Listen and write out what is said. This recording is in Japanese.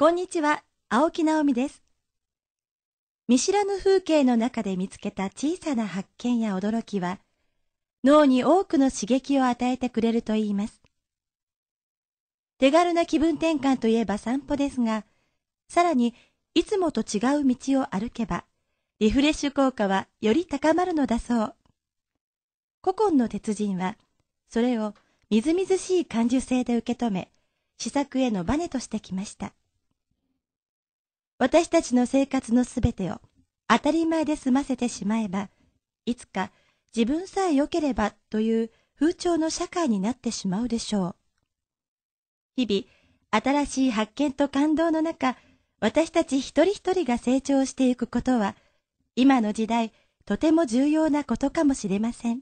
こんにちは、青木直美です。見知らぬ風景の中で見つけた小さな発見や驚きは、脳に多くの刺激を与えてくれると言います。手軽な気分転換といえば散歩ですが、さらにいつもと違う道を歩けば、リフレッシュ効果はより高まるのだそう。古今の鉄人は、それをみずみずしい感受性で受け止め、試作へのバネとしてきました。私たちの生活のすべてを当たり前で済ませてしまえば、いつか自分さえ良ければという風潮の社会になってしまうでしょう。日々、新しい発見と感動の中、私たち一人一人が成長していくことは、今の時代、とても重要なことかもしれません。